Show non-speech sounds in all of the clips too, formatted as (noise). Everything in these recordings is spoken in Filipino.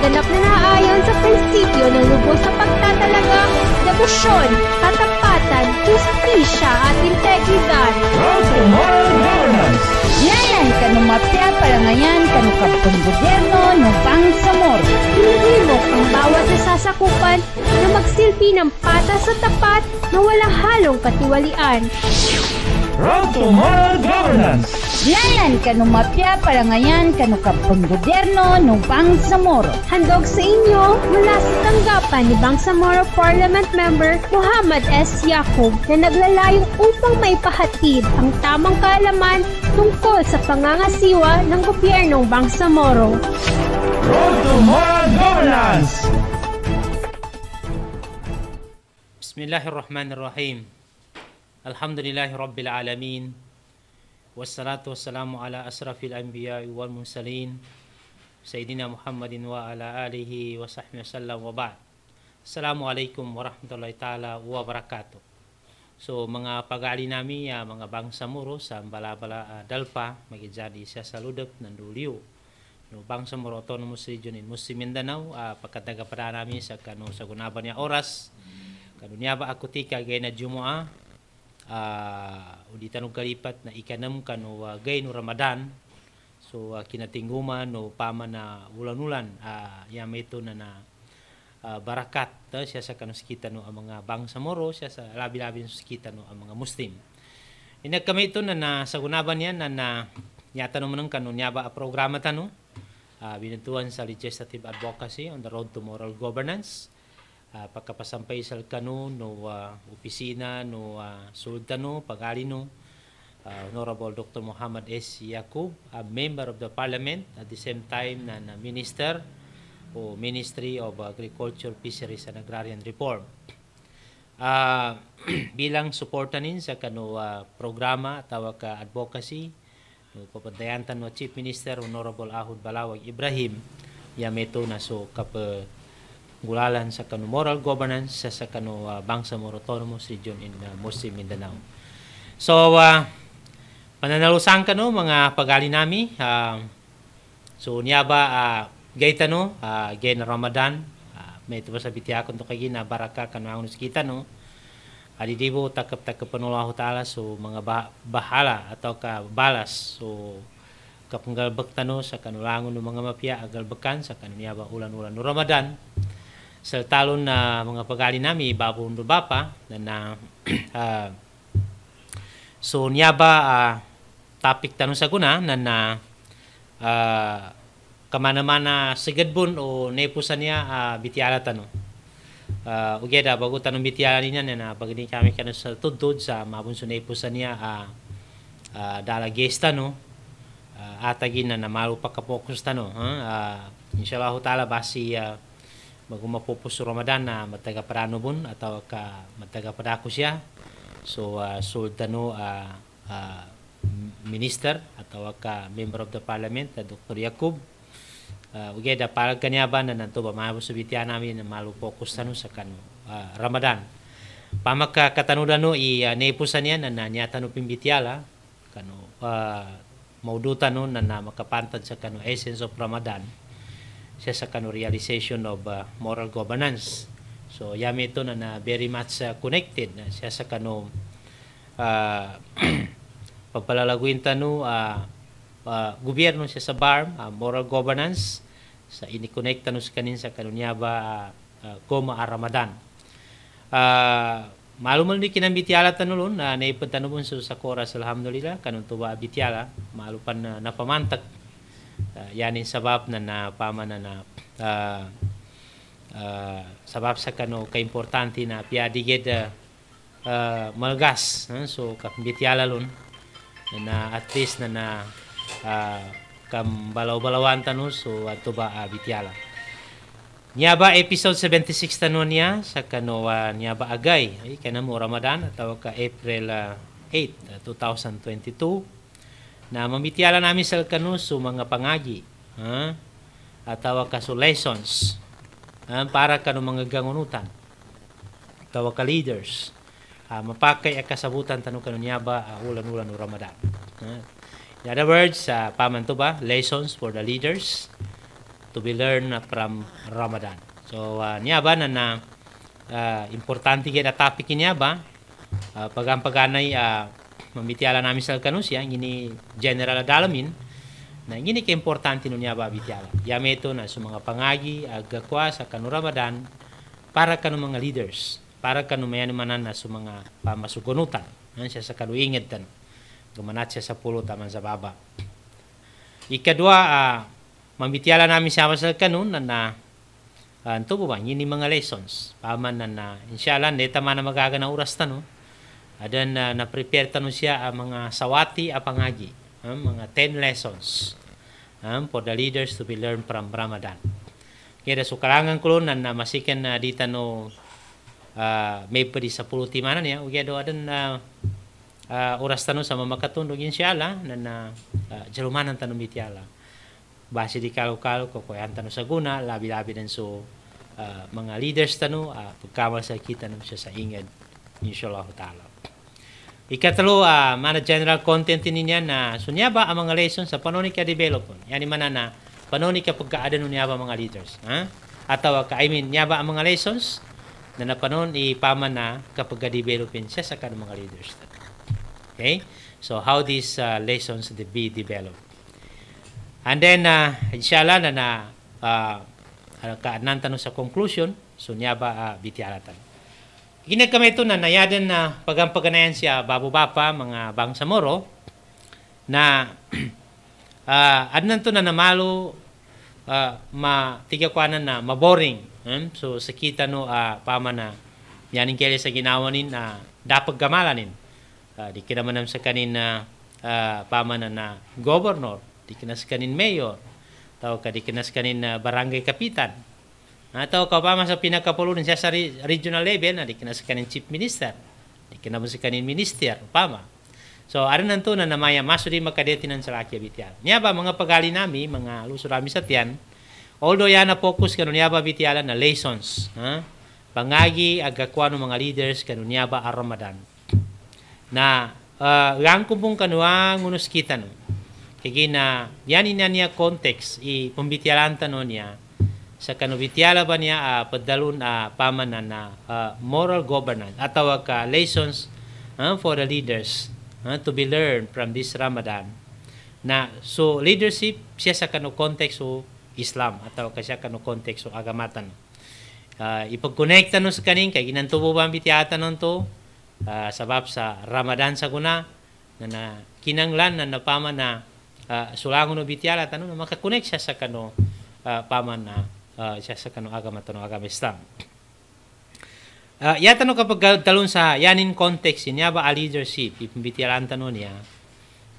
ganap na naayon sa prinsipyo ng lubos sa pagtatalaga, debosyon, katapatan, justisya at integridad. That's the moral governance! Yayan, kanu mapya palangayan, kanu kapang gobyerno, ng pangsamor. Hinihimok ang bawat nasasakupan na magsilbi ng pata sa tapat na walang halong katiwalian. Road to moral governance! Yanan kanu mapya para ngayon kanu kapang gobyerno ng Bangsamoro. Handog sa inyo mula sa tanggapan ni Bangsamoro Parliament Member Muhammad S. Yakub na naglalayong upang maipahatid ang tamang kaalaman tungkol sa pangangasiwa ng gobyernong Bangsamoro. Road to Moral Governance! Bismillahirrahmanirrahim. Alhamdulillahi Rabbil Alamin. Wassalatu wassalamu ala asrafil anbiya wal mursalin sayidina Muhammadin wa ala alihi wa sahbihi wasallam wa ba'd. Assalamualaikum warahmatullahi taala wabarakatuh. So mga pagali nami ya mga bangsa muro sa balabala uh, dalpa magijadi sa saludep ng duliw. No bangsa muro autonomous region in Muslim Mindanao uh, ah, pagkataga para nami sa kanu sa gunaban niya oras. Kanunya ba ako tika gay na Jumuah uh, ah, uditan og kalipat na ikanam kano uh, ah, gay no Ramadan so uh, kinatinguman no pama na ulan-ulan uh, meto na na uh, barakat uh, siya sa kanuskita no ang mga bangsa moro siya sa labi-labi nuskita no ang mga muslim Inag kami ito na gunaban yan na na yata naman ang kanunya ba a programa tanu. uh, binatuan sa legislative advocacy on the road to moral governance uh, pagkapasampay sa kanu no uh, opisina no uh, ah, sultano pagalino uh, honorable Dr. Muhammad S. Yakub a member of the parliament at the same time na, na minister o Ministry of Agriculture, Fisheries and Agrarian Reform. Uh, (clears throat) bilang suporta nin sa kanu uh, programa tawag ka advocacy no papadayantan no Chief Minister Honorable Ahud Balawag Ibrahim yameto na so kap uh, gulalan sa kano moral governance sa sa kano uh, ah, Bangsamoro Autonomous Region in uh, ah, Mursi Mindanao. So uh, pananalusan kano mga pagali nami uh, so niya ba uh, gay tano uh, gay na Ramadan uh, may tuwa sa bitiakon to kay na baraka kanu ang kita no adidibo takap takap panulahu taala so mga bah bahala atau ka balas so kapunggal baktano sa kanulangon ng mga mapya agal bekan sa kanuniya ba ulan-ulan no Ramadan sa talon na mga pagali nami babon baba na na uh, (clears throat) so niya ba uh, ah, topic tanong sa guna na na uh, kamanamana sigadbon o nepusan niya uh, bitiara tanong uh, ugeda bago tanong bitiara niya na pagdini kami kanon sa tudod sa mabon sa nepusan niya uh, uh, dala gesta no uh, atagin na namalo pa kapokus tanong huh? uh, inshallah taala basi uh, maguma popus Ramadan na mataga para bun atau ka mataga para ako siya so uh, sultano uh, uh, minister atau ka member of the parliament uh, Dr. Yakub uh, okay da para kanya ba na nanto ba sa bitya namin na malu focus tanu sa kanu uh, Ramadan pamaka katanudano i uh, nepusan yan na nanya tanu pimbitiala kanu uh, maudutan no na, na makapantad sa kanu essence of Ramadan siya sa kano realization of uh, moral governance. So yami ito na, na very much uh, connected na siya sa kano uh, (clears throat) pagpalalaguin tano uh, uh, gobyerno siya sa bar, uh, moral governance sa inikonect tano sa kanin sa kanunyaba uh, uh, goma aramadan. Uh, Maluman ni kinambitiala tanulon na uh, naipuntanubon sa sakora sa alhamdulillah kanuntuwa abitiala malupan na napamantak uh, ah, yani sabab na napama na na uh, ah, uh, ah, sabab sa kano ka importante na piadigid uh, uh, malgas uh, so kakbityala lun na at least na na uh, kam balaw-balawan tanu so ato ba uh, bityala niya ba episode 76 tanu niya sa kano uh, niya ba agay ay kanamo Ramadan atawa ka April uh, 8 2022 na mamitiyala namin sa kanuso mga pangagi ha? atawa kaso lessons ha? para kanu mga gangunutan tawa ka leaders ha? mapakay a kasabutan tanong kanunyaba uh, ah, ulan-ulan o Ramadan ha? in other words uh, paman to ba lessons for the leaders to be learned from Ramadan so uh, niyaba na na uh, importante gid topic niya ba uh, paganay uh, mambitiala nami sal kanusia gini general dalamin na gini ke importante nunya ba bitiala yameto na sa mga pangagi agakwa sa kanu Ramadan para kanu mga leaders para kanu mayan manan na sa mga pamasugunutan an siya sa kanu ingat tan gumanat siya sa pulo taman sa baba ikadua uh, ah, mambitiala nami sama sa kanu na na uh, ah, anto ba ngini mga lessons paman na na inshallah neta man na magagana oras tanu no? Adan ah, uh, ah, na-prepare tanong siya ang ah, mga sawati a pangagi, um, mga 10 lessons um, for the leaders to be learned from Ramadan. Kaya so karangan ko na na masikan na dita no uh, may pa sa puluh timanan ya. Kaya do adan na uh, oras tanong sa mamakatundog insyala na na uh, jalumanan tanong mitiala. Base di kalokal ko ko yan tanong sa guna, labi-labi din so uh, mga leaders tanong, uh, pagkamal sa kita nung siya sa ingad. Inshallah ta'ala. Ikatlo, uh, mana general content niya na sunyaba ang mga lessons sa panon ka development. Yani mana na panon ka pagkaada nunyaba mga leaders. Ha? Atawa ka, I mean, nyaba ang mga lessons na napanon ipaman na kapag developin siya sa kanang mga leaders. Okay? So, how these uh, lessons to be developed. And then, uh, inshallah na na uh, kaanantan sa conclusion, sunyaba uh, bitiaratan. Ginag kami ito na nayadan na pagampaganayan siya Babu Bapa, mga Bangsamoro, na uh, (clears throat) adnan to na namalo uh, matigakwanan na maboring. Hmm? So sa kita no uh, pama na yaning kaya sa ginawanin na uh, dapag gamalanin. Uh, di kinaman sa kanin na uh, pama na na governor, di kinas kanin mayor, tao ka di kinas kanin na barangay kapitan. Atau kau pa masa pindah ke Polun saya sari regional level, nah dikena sekalian chief minister, dikena sekalian minister, pama. So ada nanti nana maya masuk di makadeti tinan selaki bitial. apa? mengapa kali nami mengalu surami setian. Although yana fokus kanu apa bitialan na lessons, ha? pangagi agakwano mga leaders kanu apa Ramadan. Na uh, eh, ke dunia ngunus kita no. Kaya yan konteks i pembitialan tanon sa kanubitiala ba niya uh, padalun uh, pamanan na uh, moral governance atawa ka lessons uh, for the leaders uh, to be learned from this Ramadan na so leadership siya sa kanu konteksto Islam atawa ka siya kanu konteksto agamatan uh, ipagkonekta no sa kanin kay ginantubo ba ang bitiata nun to uh, sabab sa Ramadan sa kuna na, na kinanglan na napama na uh, sulangon no bitiala tanong na siya sa kanu uh, paman na uh, uh, siya sa kanu aga matano ah, aga mistam. Uh, yata no kapag talon sa yanin context niya ba a leadership ipimbitiraan tano niya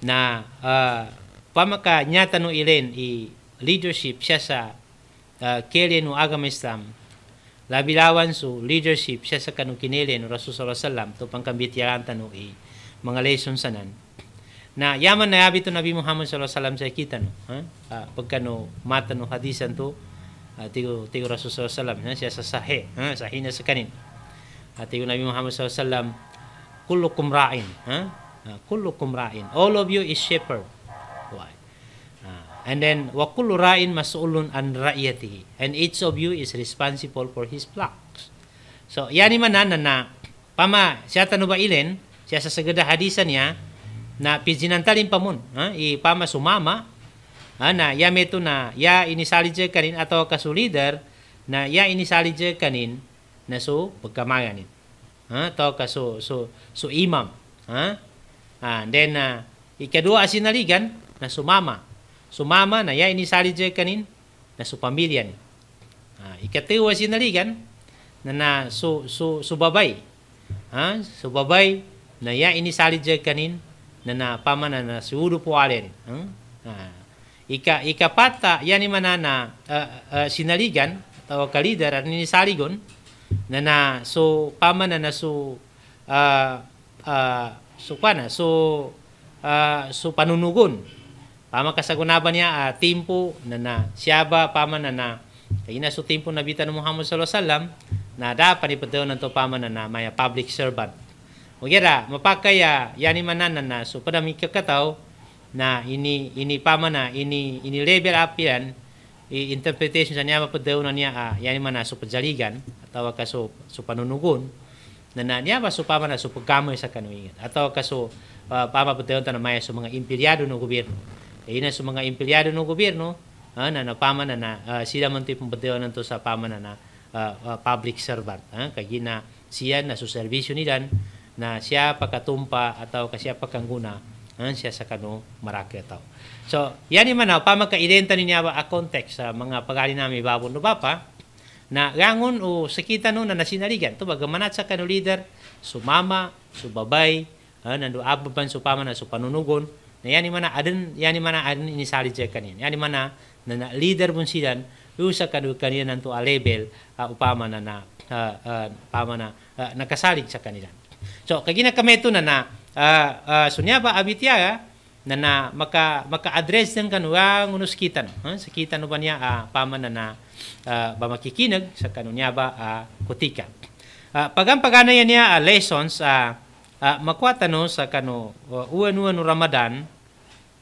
na uh, pamaka niya tano ilen i leadership siya sa uh, kele no agama Islam labilawan so leadership siya sa kanu kinele no Rasul sallallahu alaihi wasallam to pangkambitiran tanu i mga lesson sanan na yaman na abito Nabi Muhammad sallallahu alaihi wasallam sa kita no ha? uh, pagkano mata no hadisan to tigo ah, tigo Rasulullah sallam ha sa sahih ha eh, sekarang. sekanin ha ah, tigo Nabi Muhammad sallam kullukum ra'in ha eh, ah, kullukum ra'in all of you is shepherd why and then wa kullu ra'in mas'ulun an ra'iyatihi and each of you is responsible for his flocks so yani manana na pama siata nuba ilen sa segeda hadisan ya na pizinan talin pamun ha eh, i pama sumama Ana ya metuna ya ini salije kanin atau kasulider, na ya ini salije kanin na su pegamanganin Ha to kasu su su imam. Ha? Ah then na uh, ikadua asinaligan na su mama, na ya ini salije kanin na su pamilya ni. Ah ikatiwa sinaligan na na su su babai Ha? babai, na ya ini salije kanin na na pamana na suudu po alen. Ha? Ah Ika, ikapata yani manana uh, uh, sinaligan atau kalidar at saligon na na so pamana na so uh, uh, so kana so uh, so panunugon pama kasagunaban niya uh, timpo na na siyaba pama na na na so timpo na bitan ni Muhammad sallallahu alaihi wasallam na dapat ipadaw nanto pama na na maya public servant Ugyara, mapakaya yani manana na so padami kakataw na ini ini pamana ini ini level up yan i interpretation sa niya mapadaw na niya ah, yan man so pajaligan atawa ka so so panunugon na na niya ba so pamana so pagamay sa kanuingan atawa ka so uh, ah, pamapadaw ta na maya so mga imperyado ng gobyerno e na so mga imperyado ng gobyerno ah, na napamana na uh, sila man tipong padaw nanto sa pamana na uh, uh, public servant ah, kay na siya na so serbisyo nilan na siya pakatumpa ataw ka siya pakangguna siya sa kano marakyataw. So, yan yung manaw, pa magkaidenta niya ba a context sa mga pagali namin babon no ba pa, na rangon o sakita no na nasinarigan. Ito, bagamanat sa kanu leader, sumama, subabay, ha, nanduaba ban supama na supanunugon, na yan yung mana, adin, yan yung mana, adin inisali dyan kanin. Yan yung mana, na, na leader mo silan, usa kanu kanina nanto a level, uh, ah, upama na na, uh, uh, upama na, uh, nakasalig sa kanila. So, kagina kami ito na na, uh, ah, uh, ah, sunyaba abitiaga ah, na na maka maka-address ng kanuga ngunus kita no huh? sa kita no ba niya uh, paman na na uh, ba makikinag sa kanunya ba uh, kutika uh, pagampagana yan niya uh, lessons uh, uh, makwata no sa kano uh, uwan-uwan no Ramadan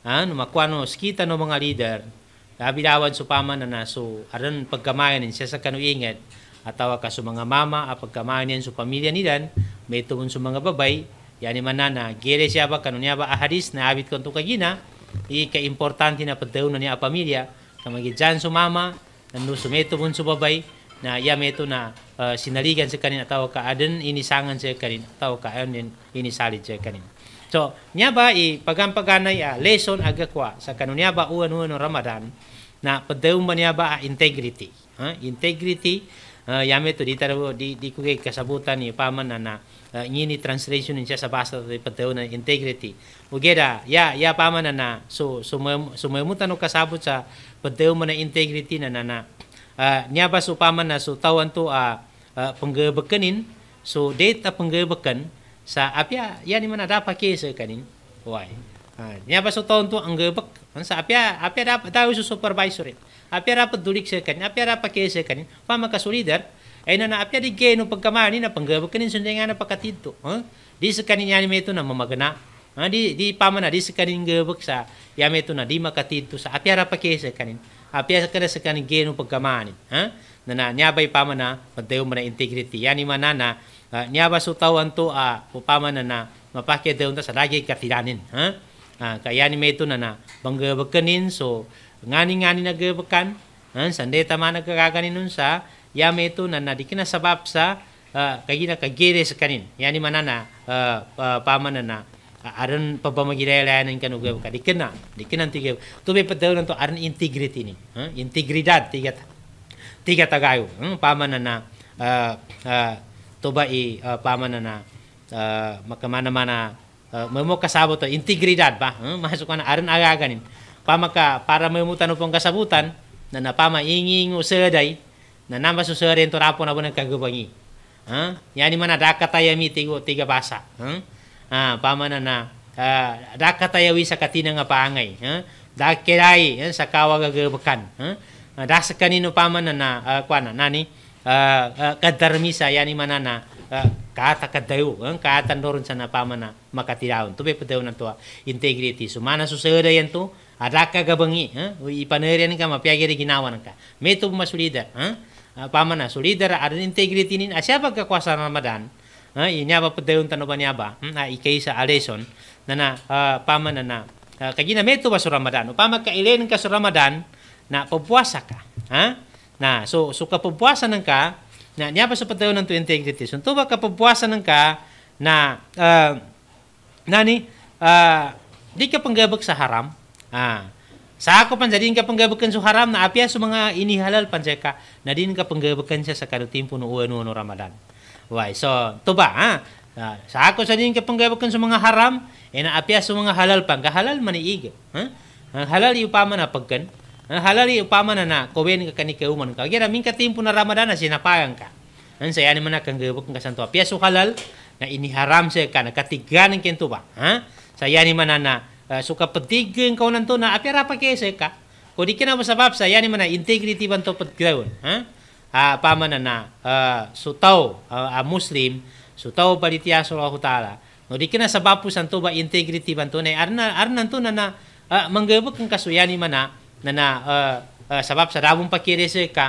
uh, no makwa no skita no mga leader labi so paman na na so aran pagkamayan siya sa kanu ingat atawa ka sa mga mama a pagkamayan sa pamilya nilan may tuon sa mga babay yani manana gere siaba kanunia ba ahadis na abit kontu kagina i ke importante na padeuna ni a pamilya kamagi jan su mama nandu metu bun su na ya metu na uh, sinaligan sa kanin atau ka aden sangan sa kanin atau ka aden inisalit sa kanin so niya ba i pagampaganay a ah, lesson aga kwa sa kanunia ba uan uan ramadan na padeuma niya ba ah, integrity ha? integrity uh, eh, yameto di di di kuge kasabutan ni paman nana uh, eh, nyini translation in chasa basa de pateuna integrity ugeda ya ya paman nana so sumem sumemutano kasabuta pateuma mana integrity na nana uh, eh, nyaba so paman nana so tawan to a uh, penggebekenin so data penggebekan sa apya ya ni mana dapat kese kanin why nya baso taon tu anggabak ansa apya apya rap tahu su supervisor eh. apya rap dulik sekan apya rap ke sekan pama ka solidar ay na apya di geno pagkamani na panggabak kanin sundengan na pakatito ha di sekan nya ni meto na mamagana di di pama na di sekan inggabak sa ya meto na di makatito sa apya rap ke kanin. apya sekan sekan geno pagkamani ha na na nyabay pama na padayo mo na integrity yani manana uh, nyaba su tawanto a uh, pupama na na ah, ah, mapakya dayon ta sa lagi katiranin ha uh, ah, kayani meto na na banggabakanin so ngani-ngani nagabakan uh, ah, sande tama nagkakaganin nun sa ya meto na na di kinasabab sa uh, ah, kagina kagire sa kanin yani manana uh, uh, paman na na aran pabamagirayalayanan kanu gab ka dikin na dikin ang tigab to be padaw nanto aran integrity ni huh? integridad tigat tigat tagayo huh? Hmm, paman na na uh, uh, to ba i uh, paman na na uh, makamana mana Ah, may mo kasabot integridad ba huh? Hmm, (laughs) masuk na aron agaganin pamaka para may mo pong kasabutan na napama inging usaday na namba suseren torapo na bunang kagubangi Ha? Hmm, yani man adakataya mi tigo tiga basa Ha? Hmm, ah pamana na uh, dakataya sa katina nga paangay huh? dakiray ha? sa kawagagabakan huh? Ah, dasa kanino paman na na uh, kwana nani uh, uh, kadarmisa yani manana Ah, kata kadeu kan kata noron sa napamana makatiraon tubay padeu na toa integrity su susera yan to adaka gabangi ah? ipanerian ka mapiagiri ginawan ka meto masulida ah? pamana sulida ada integriti nin siapa kekuasaan ramadan inyaba padeu tanu banyaba i hm? sa aleson na na pamana na kagina metu ba sa ramadan upama ka ilen ka sa ramadan na pepuasa ka ha na so suka papuasa nang ka na niya pa sa patayon ng 20 So, ito ba kapapuasan ka na uh, nani uh, di ka panggabag sa haram. Ah. Sa ako pan jadi ka panggabakan sa haram na apya sa mga inihalal pan ka na din ka panggabakan siya sa kada timpo no uwan no Ramadan. Why? So, to ha? Uh, sa ako sa din ka kan sa mga haram eh na apya sa mga halal pan kahalal maniig. Eh, ha? Ang halal iupaman na pagkan Eh, halari upamana na kobeni ka kanike uman ka gera minka timpo na ramadana sina pagang ka an eh, saya ni mana kang gebuk ka santo pia suhalal, halal na ini haram saya kana katiga nang kento ba ha saya ni mana na eh, suka petigeng kau nanto na apa rapa ke saya ka ko dikena sebab saya ni mana integrity banto petgaun ha ha pamana na uh, sutau a muslim sutau panitia sallallahu taala no dikena sebab santo ba integrity banto ne arna arna nanto na na uh, menggebuk kasuyani mana ನನ್ನ ಸಬಾಬ್ uh, uh, sarabong pakiresay ka,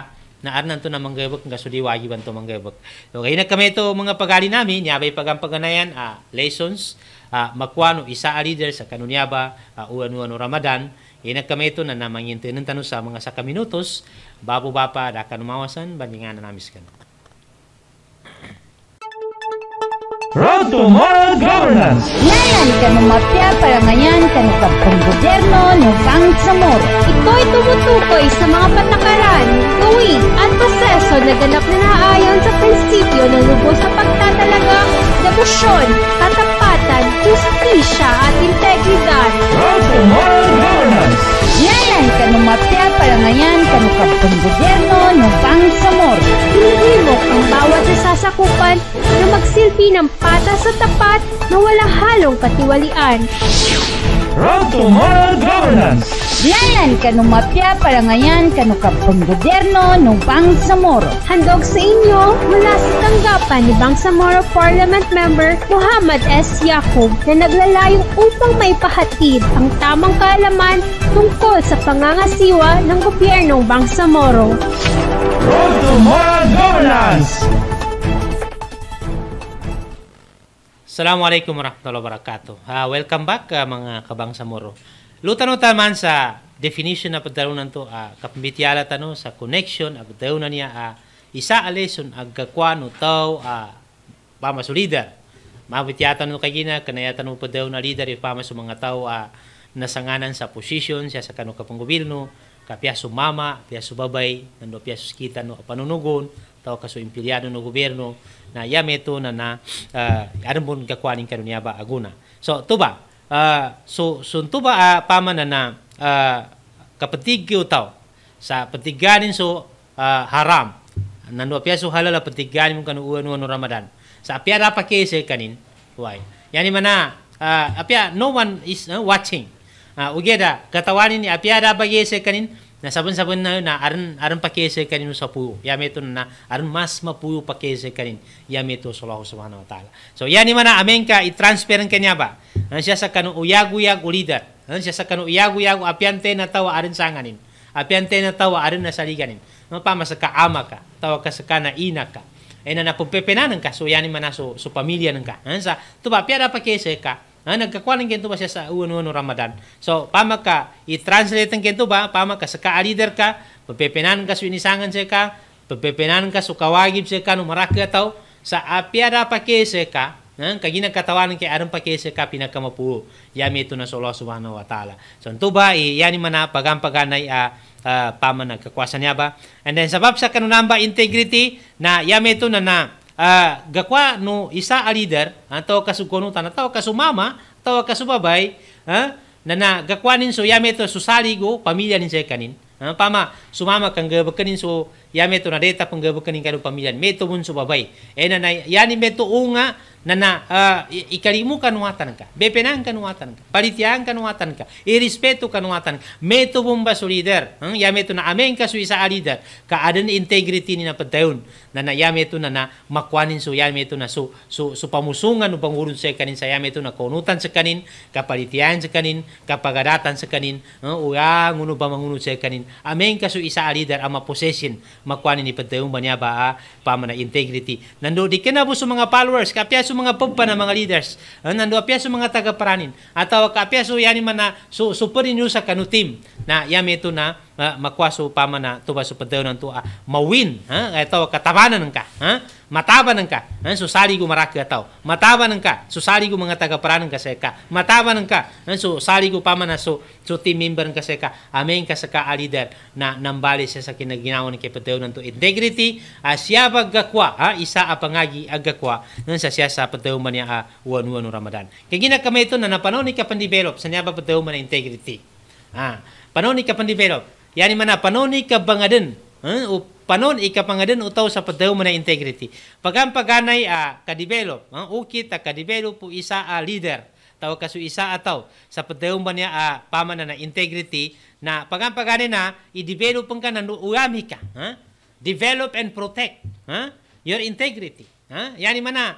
naarnan to na manggabak nga suliwagi ban to manggabak. So kayo na kami ito mga pagali nami namin, niyabay pagampaganayan, uh, lessons, uh, ah, makwano isa a leader sa kanunyaba, uh, uwan-uwan Ramadan, Inag eh, kami ito na namangintinin tanong sa mga sakaminutos, babo-bapa, da kanumawasan, bandingan na namis kanon. Road to Moral Governance! Nayan ka ng mafia para ngayon ka ng gobyerno ng Sang Zamora. Ito'y tumutukoy sa mga patakaran, gawin at proseso na ganap na naayon sa prinsipyo ng lubos sa pagtatalaga, debosyon, katapatan, justisya at integridad. Road to Moral Governance! Yayan kanu mapya palangayan kanu kadtong gobyerno no pangsamor. Hinihimok ang bawat nasasakupan na magsilbi ng patas sa tapat na wala halong katiwalian. Road to Moral Governance! Yayan kanu mapya palangayan kanu kadtong gobyerno no Handog sa inyo mula sa tanggapan ni Bangsamoro Parliament Member Muhammad S. Yakub na naglalayong upang maipahatid ang tamang kaalaman tungkol tungkol sa pangangasiwa ng gobyernong Bangsamoro. Road to Moral Governance! Assalamualaikum warahmatullahi wabarakatuh. Uh, welcome back uh, mga kabangsamoro. Lutano taman sa definition na pagdarunan to, uh, ah, kapambityala tano sa connection, ah, agdarunan niya uh, isa a alison agkakwano tao uh, pamasulida. Mabityatan no kay gina, kanayatan mo pagdarunan leader, ipamas eh, mga tao uh, nasanganan sa posisyon siya sa kanu kapang gobyerno kapiya sumama piya subabay nando piya suskita no panunugon tao kaso impilyado no gobyerno na yameto na na uh, ah, arambon kakwaning kanunya ba aguna so tuba uh, so sunto so, ba uh, ah, pama na na uh, kapatigyo tao sa patiganin so uh, haram nando piya so halal patiganin mo kanu uwan no Ramadan sa piya ra pakese kanin why yani mana uh, apya no one is uh, watching uh, ugeda gatawanin apiada bagese kanin na sabun sabun na yun na aran aran pakese kanin sa puyo yameto na aran mas mapuyo pakese kanin yameto sa Allah subhanahu wa taala so yani mana amen ka i-transferan kanya ba an siya sa kanu uyagu-yag ulidat an siya sa kanu uyagu-yag apiante na tawa aran sanganin apiante na tawa aran nasaliganin mapama sa kaama ka tawa ka sa kana ina ka e na pupepenan ka so yani mana so, so pamilya nang ka an sa tuba piada pakese ka Ha, ah, nagkakuan ng ba siya sa uwan no Ramadan. So, pama ka, i-translate ang kento ba, pama ka, sa leader ka, pagpepenan ka, suinisangan siya ka, pagpepenan ka, sukawagib siya ka, numaraki ataw, sa apiada pa kese ka, ha, ah, kagina katawanan kay aram pa kese ka, pinakamapuo, yami ito na sa Allah subhanahu wa ta'ala. So, ito ba, iyani eh, man na pagampaganay, uh, ah, uh, pama nagkakwasa niya ba. And then, sabab sa kanunamba integrity, na yami ito na na, uh, gakwa nu isa alider atau kasukonu tan atau kasumama atau kasubabai uh, nana gakwa nin so yame to susali go pamilya nin saya kanin uh, pama sumama kang gabekenin so yame to nareta panggabu kanin karu pamilyan meto bun subabai ena eh, na yani meto unga na uh, ikarimu kanuatan ka bepenan kanuatan ka paritian kanuatan ka irespeto kanuatan meto bun basu leader hmm? yame to na amen ka suisa leader ka adan integrity ni napadayon na yame to na makwanin so yame to na so so, so pamusungan ubang urun sa kanin sa yame to na konutan sa kanin kaparitian sa kanin kapagaratan sa kanin uh, hmm, uya nguno ba sa kanin amen ka suisa leader ama possession makwani ni padayon ba niya ah, ba pamana integrity nando di kinabu sa mga followers kapya sa mga pubpa na mga leaders ah, nando apya sa mga tagaparanin ataw kapya so yani man na so super inyo sa kanu team na yami ito na uh, ah, makwaso pamana tuba sa padayon ang a mawin ha ataw katabanan ka ha mataban ka eh, so sarigo maraki ataw mataban ka so sarigo mga tagaparan ka seka mataban ka eh, so sarigo pamana so so team member ka seka amen ka sa ka, a leader na nambali siya sa kinaginawa ni ng to integrity uh, siya bagakwa ha isa apangagi agakwa nan eh, sa siya sa pateo man niya uh, ah, uwan ramadan kagina kami ito na napanaw ni kapandevelop sa niya ba pateo man integrity ah panaw ni kapandevelop yani na, panaw ni kabangaden eh, uh, panon ikapangadan utaw sa padaw mo na integrity. Pagam paganay a ah, kadevelop, ang ah, ukit a ah, kadevelop po isa a leader tao kaso isa ataw sa padaw mo niya a pamana na integrity na pagam paganay na i-develop ka na uyami ka. Develop and protect ha? your integrity. Ha? Yani mana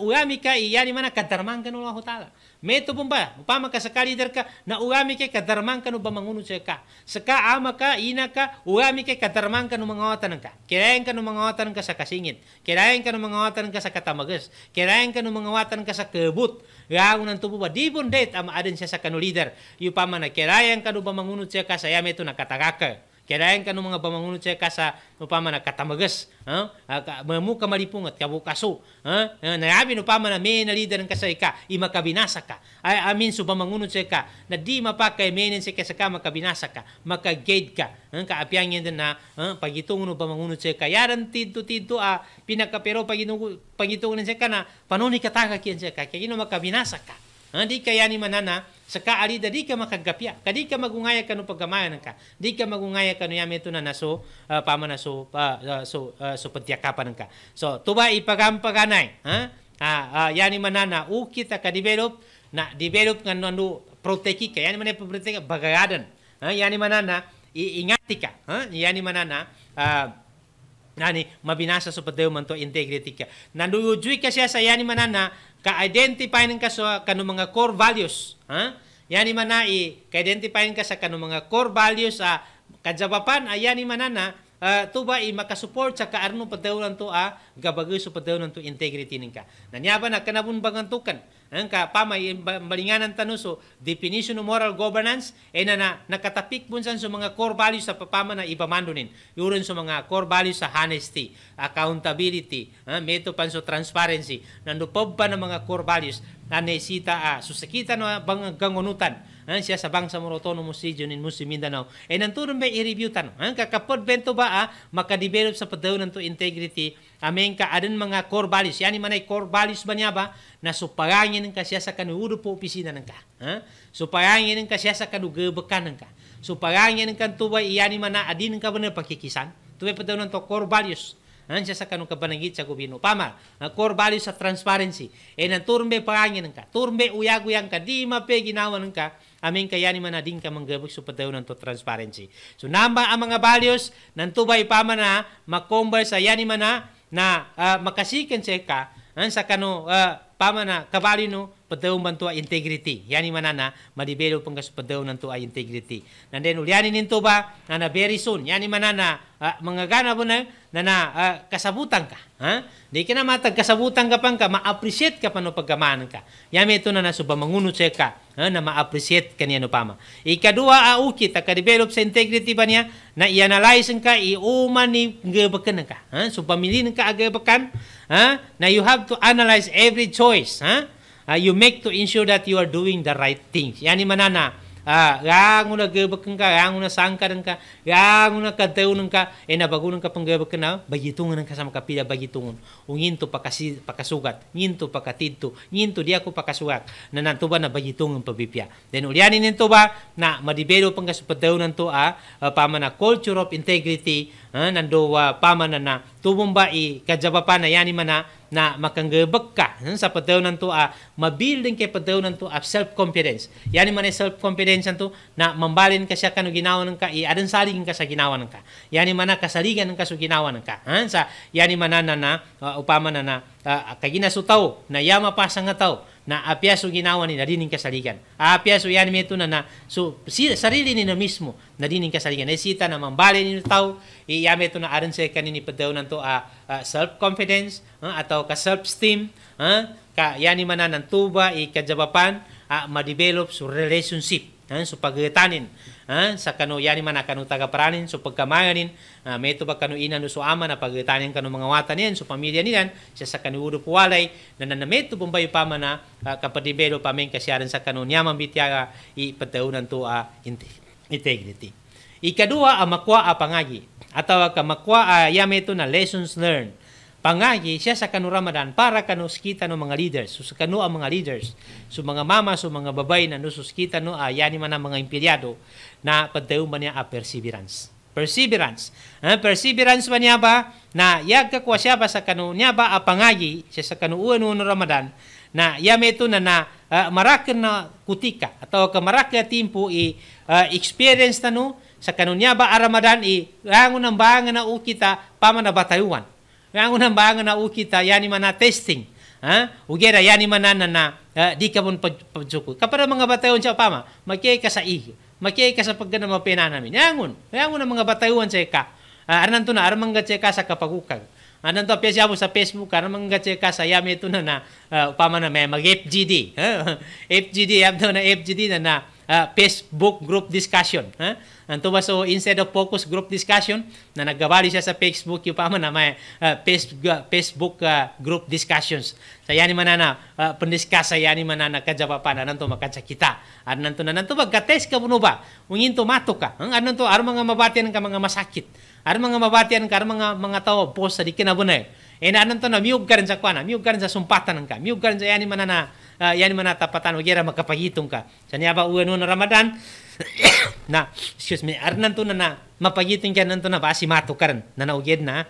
ugami ka di mana kadarmankan Allah Ta'ala. Meto ba upama ka sekali derka, na ugami ke kanu ba mangunu seka. Seka ama ka, ina ka, ugami ke kanu mangawatan ka. kirain kanu mangawatan ka sa kasingit. kirain kanu mangawatan ka sa tamages kirain kanu mangawatan ka sa kebut. Gaung ng tubo ba, di date det ama adin siya sa leader Upama na kirain kanu ba mangunu seka, saya meto na katagaka. Kirayan ka ng mga pamanguno siya ka sa upama na katamagas, ha? Ah, mamu ka malipong at kabukaso. Ha? Ah, Nayabi no upama na may nalida ng kasay ka, imakabinasa ka. Ay, ah, amin so pamanguno siya ka na di mapakay menin siya ka sa ka makabinasa ka, makagade ka. Ang kaapyang yan na ha? pagitong no pamanguno siya ka. Yaran tito tito ah, pinakapero pagitong pagitungo siya ka na panuni kataka kiyan siya ka, kaya makabinasa ka. Ha? Di kaya ni manana, saka ali da dika makagapia kadika magungaya kanu pagamayan ka dika magungaya kanu yame tuna naso uh, pamana so uh, so uh, so eh, pentyakapan ka so tuba ipagampanganay ha ah, ah, yani manana u kita ka develop na develop ngan nandu proteki ka yani manana proteki bagagadan ha yani manana iingati ka ha yani manana uh, nani mabinasa so padayo man to integrity ka nanuyujuy ka siya sa yani manana ka identify ka sa kanu mga core values ha yani man na i ka identify ka sa kanu mga core values a ah, kajabapan ayani ah, manana uh, tuba i makasupport sa kaarno padayo lang to a gabagay so padayo lang to integrity ninka nanyaba na kanabun bagantukan ang kapamay balinganan tanon so definition of moral governance ay eh, na, na nakatapik bunsan sa mga core values sa papama na ibamandunin yuron sa mga core values sa honesty accountability uh, ah, meto pan so transparency nandupob pa ng mga core values na nesita a ah, susakita na bang gangunutan uh, siya sa bangsa mo autonomous region in Musi Mindanao ay eh, nanturon ba i-review tanong Ha, kakapod bento ba uh, makadevelop sa padaw ng integrity Amen ka adan mga core values. Yani manay core values ba niya ba? Na supagangin ka siya sa kanuuro po opisina ng ka. Ha? Supagangin ka siya sa kanugabakan ng ka. Supagangin ka tubay iyani man na adin ka ba na pakikisan? Tubay pa daw ng to core values. Ang siya sa kanong kabananggit sa gobyerno. Pama, ang core value sa transparency. E nang turmbe pangangin ka, turmbe uyag-uyang ka, di mape ginawa ka, aming kayani man na din ka manggabag sa padayo ng to transparency. So namba ang mga values, nang tubay pama na, makombay sa yani man na, na uh, ah, makasiken ah, sa ka, an sa kano uh, ah, pamana kabalino pedau bantu integriti yani manana madi beru pengas pedau nantu ai integriti nan den uliani nintu ba nana very soon yani manana uh, ah, mengagana bune eh, nana uh, ah, kasabutan ka ha di kena mata kasabutan ka pangka ma appreciate ka pano pagaman ka yami itu nana suba mengunu ceka ha na ma appreciate ka nianu pama i kedua au kita ka develop sa integriti banya na i analyze ka i umani ge bekena ka ha suba milin ka age bekan ha na you have to analyze every choice ha uh, you make to ensure that you are doing the right things. Yani manana, ganguna ah, gebakan ka, ganguna sangkaran ka, ganguna kadeunan ka, enabagunan ka panggebakan na, bagitungan ka sama kapila bagitungan. Unginto pakasi, pakasugat, nginto pakatidto, nginto di ako pakasugat, na nantuba na bagitungan pabipya. Then ulianin nito na madibero pang kasupateunan to a ah, ah, pamana culture of integrity nando wa uh, pamana na tubong ba i na yani mana na makanggabak ka sa padaw nan tua ah, mabuilding kay padaw nan tua ah, self confidence yani mana self confidence nanto na mambalin ka siya kanu ginawan ka i adan saligin ka sa ginawan ka yani mana kasaligan ka sa ginawan ka sa yani mana na na ah, upama na na uh, kaginasutaw na yama pa sa nga tao na apiaso ginawa ni narining kasaligan. Apiaso yan ito na na so si, sarili ni na mismo narining kasaligan. Esita eh, na mambali ni tao iyam eh, ito na aron sa kanini padaw nanto a uh, uh, ah, self confidence uh, ah, atau ka self esteem uh, ah, ka yani manan ng tuba ikajabapan eh, uh, ma-develop so relationship uh, so pagetanin ha? sa kanu yanin man kanu tagaparanin so pagkamayanin uh, meto ba kanu ina no so ama na pagitanin kanu mga wata niyan so pamilya niyan siya sa kanu udo puwalay na nanameto bumbayo pa man na uh, kapadibelo pa men kasiyaran sa kanu nyaman bityaga ipataunan to uh, integrity ikadua a amakwa apangagi atawa ka kamakwa uh, ah, yameto na lessons learned pangayi siya sa kanu Ramadan para kanu kita no mga leaders so sa kanu ang mga leaders so mga mama so mga babay na no kita ah, no ayani man ang mga imperyado na padayo man niya a perseverance perseverance ha, ah, perseverance man niya ba na yag ka siya ba sa kanu niya ba a ah, pangayi siya sa kanu uwan no Ramadan na yame ito na na uh, marakan na kutika atau ka marak na timpo i uh, experience na no sa kanunya ba a Ramadan i rangon ng bangan na ukita pamanabatayuan Yang yangunan bangana ukita yani mana testing ha ugera yani mana na na uh, di ka mon pagjuko kapara mga batayon sa pama makay ka sa ihi makay ka sa paggana mapena namin yangun yangun ang mga batayon sa ka uh, anan to na aramang ga ka sa kapagukag anan to pesi abo sa Facebook aramang mga ga ka sa yami to na na uh, pama na may mag FGD ha (laughs) FGD abdo na FGD na na uh, Facebook group discussion ha Anto ba so instead of focus group discussion na nagkabali siya sa Facebook yung pa na may uh, Facebook, uh, Facebook uh, group discussions. Sa yani man na uh, pendiscuss sa yani man na kajapapana nanto makadsa kita. At nanto na nanto ba kates ka buno ba? Ungin to mato ka. Ang anon to ar mga mabatian ka mga masakit. Ar mga mabatian ka ar mga mga tao post sa di kinabunay. E na anon na miyog ka rin sa kwana, miyog ka rin sa sumpatan ka, miyog ka rin sa yani man na uh, yani man na tapatan, magyara makapagitong ka. Sa ba uwan no na Ramadan, (coughs) na excuse me arnanto na na mapagiting kya nanto na basi matukaran na naugid na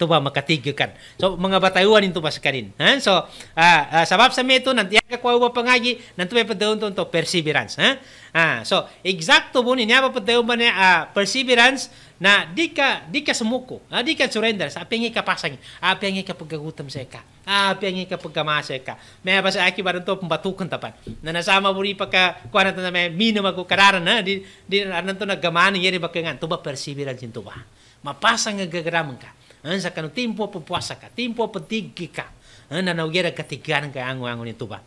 tu ba makatiga so mga batayuan into pasakanin ha so uh, uh, sabab sa meto nanti ka kwa ba pangagi nanti may padayon to, to perseverance ha Uh, so exacto pun ini ba padayon ba uh, perseverance na di ka di ka sumuko ah, di ka surrender sa apeng ka apa apeng ka pagkagutom sa ka apeng ka pagkamasa ka may ba sa aki baron to pambatukan tapan na nasama buri pa ka kuan na may minum aku kararan na di di anan to naggaman yeri ya, bakengan tuba perseverance into ba mapasang nga gagramon ka sa kanang timpo pupuasa ka, timpo patigki ka. na nauyera katigan kay ang angon ito ba.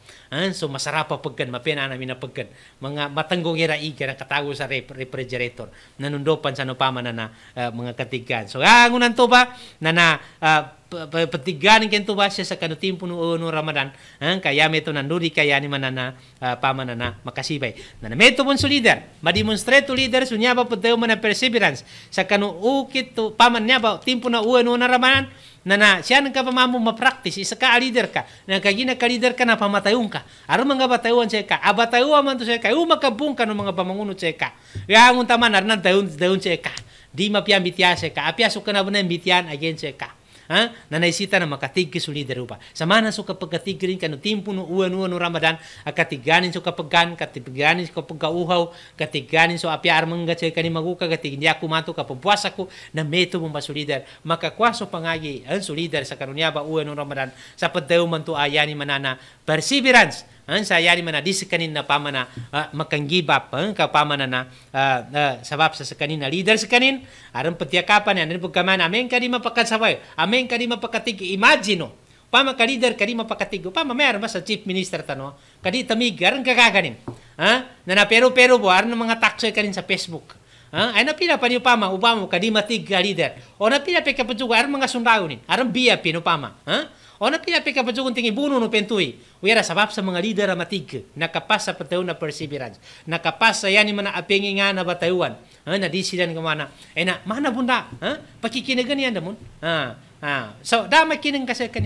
So masarap pa pagkan mapena namin na pagkan mga matanggong era iga ng katago sa refrigerator nanundopan sa no pamana na uh, mga katigan. So angon to ba na na uh, patiganin kento ba siya sa kanutimpo no no Ramadan ang kaya meto nanduri kaya ni manana uh, ah, pamanana makasibay na meto pon leader mademonstrate to leader sunya ba puteo mana perseverance sa kanuukit to paman niya ba timpo na uno na Ramadan na na siya nang kapamamu ma isa ka leader ka na kagina ka leader ka na pamatayong ka aron mga batayuan siya ka abatayuan man to siya ka umakabung ka no mga pamangunot siya ka yang untaman arnan dayon dayon siya ka di mapiambitiase ka apiaso ka na bunan bitian agen siya ka ha nanai sita na makatig kisuli derupa samana suka pagatigirin kanu timpuno uanu uanu ramadan akatiganin suka pegan katiganin suka pegauhau, uhau katiganin so api armengga cai kani maguka katigin aku matu ka pempuasaku na metu bumbasulider maka kuaso pangagi an sulider sakarunia ba uanu ramadan sapedeu mantu ayani manana persibirans ang sayari mana di sa kanina pamana uh, ah, makanggibap ang kapamana na uh, ah, uh, sabab sa kanina leader sa kanin aram patiakapan yan pagkaman amen ka di mapakasaway amen ka di mapakatig imagine no pama ka leader ka di mapakatig pama mayroon ba sa chief minister tano kadi tamig aram kakakanin ha na na pero pero bo aram mga taksoy kanin sa facebook Ha? Ay napila pa niyo pama, upama, kadi matig ka leader. O napila pa kapatsuga, aram mga sundago nin, aram biya pinupama. Ha? Ona ano pila pika pa jugun tingi buno no pentui. Uyara sabab sa mga leader matig Nakapasa sa patayon na perseverance. Nakapasa sa yani mana apengi nga na batayuan. Ha na di sila nga mana. E eh na mana bunda ha pakikinagan yan damon. Ha Ah, so dama kining kasi Tapu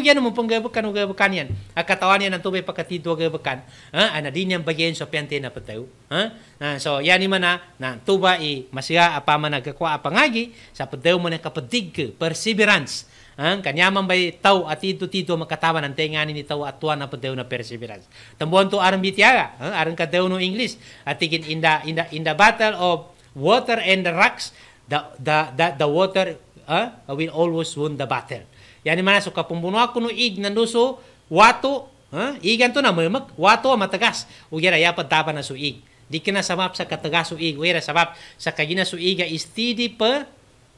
Tabuyan mo pang gabekan o gabekan yan. Akatawan yan ang tubay pagkatidwa gabekan. Ha, ana ah, din yan bagayen so pente na patayo. Ha? Ah, so yan ni mana na tuba i masya apama man apangagi sa padayo man kapadig perseverance ang kanyaman bay tau at ito tito makatawan ang tenganin ni tau at tuan na pateo na perseverance tambuan to aran bitiaga ang aran no English at in the in the in the battle of water and the rocks the the the, the water uh, will always win the battle yani mana so kapumbunuak no ig nanduso wato uh, igan to na memak wato matagas ugyara yapat dapat na suig di kina sabab sa katagasuig ugyara sabab sa kagina suiga istidi pa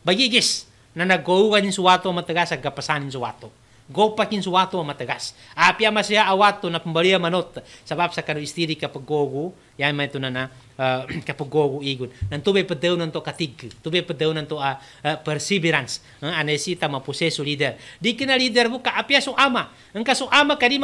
bagigis na nagougan ni suwato mataga sa gapasanin suwato. gopakin su wato matagas. Apia masya awato na pambalia manot sebab sa istiri kapagogo yan may ito na uh, kapagogo igun. Nang tubay padaw nanto katig, tubay padaw nanto uh, uh, perseverance. Ang uh, anesita mapuseso leader. Di kina leader mo ka su ama. Ang kasu ama ka di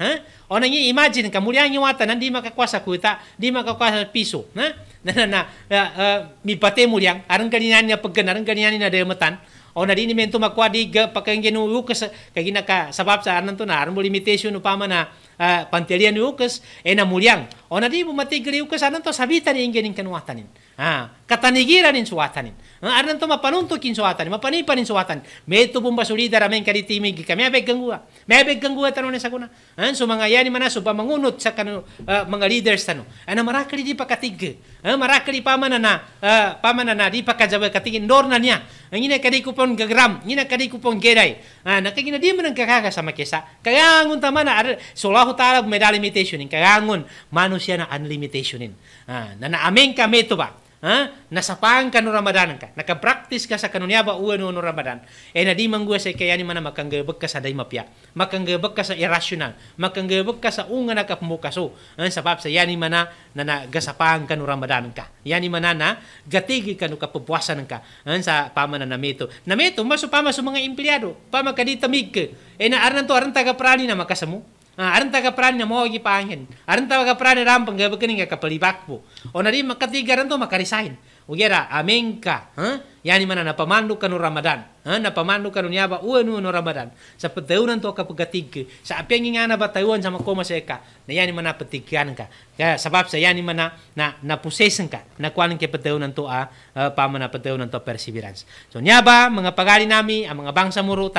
Ha? O nang imagine ka mulyang iwata di makakwasa kuta, di makakwasa piso. Ha? Eh? (laughs) Na na na uh, uh, mi pate mulyang arang kaninan nga paggan na o narinimento makwadi pakangenu ukas kagina ka sabab sa anan to na aran limitation upama na uh, pantelian ukas ena eh, muliang o bumati gri ukas anan to sabitan ingin kanwatanin ah Katanigiran in suwatanin. Hm, Aran to mapanuntukin suwatanin, mapanipan in suwatanin. Meto pong basulida ramen karitimig ka. May abeg ganggua. May abeg ganggua tanong na kuna. Hm, An, so mga yani mana so mangunot sa kanu, uh, mga leaders tanong. Ano marakali di hm, pa katig. An, marakali na, uh, na di pakajawa kajawa katig. Indor na niya. Ang ina kadi kupon gagram. Ang ina kadi ko pong geday. An, di man ang sama kesa. Kagangon tama so lahu taala meda limitationin. kagangun manusia na unlimitationin. An, na naamen ka meto ba? ha? nasapaan ka no Ramadan ka, nakapraktis ka sa kanunyaba uwan no Ramadan, eh na di mangguwa sa kayani man makanggabag ka sa day mapya, makanggabag ka sa irrational, makanggabag ka sa unga nakapmukaso, ang sabab sa yani man na, na nagasapaan ka no Ramadan ka, yani man na, na gatigi ka no kapupuasan ka, ang sa pamana na meto. Na meto, masupama sa mga empleyado, pama ka di tamig ka, eh na aran to aran prani na makasamo, Ah, aranta ka pranya mo gi panghen aranta ka pranya ram pengga bekening ka pelibakbu onari makatiga ranto makarisain ugera amengka, ya yani mana na pamandu kanu ramadan ha na pamandu kanu nyaba uenu no ramadan sa peteunan to ka pegatig sa apeng ngana batayuan sama koma seka na yani mana petigan ka ya sebab sa yani mana na na pusesen ka na kuan ke peteunan to a ah, eh, pamana peteunan to persibirans, so nyaba mengapagali nami ang ah, mga bangsa muru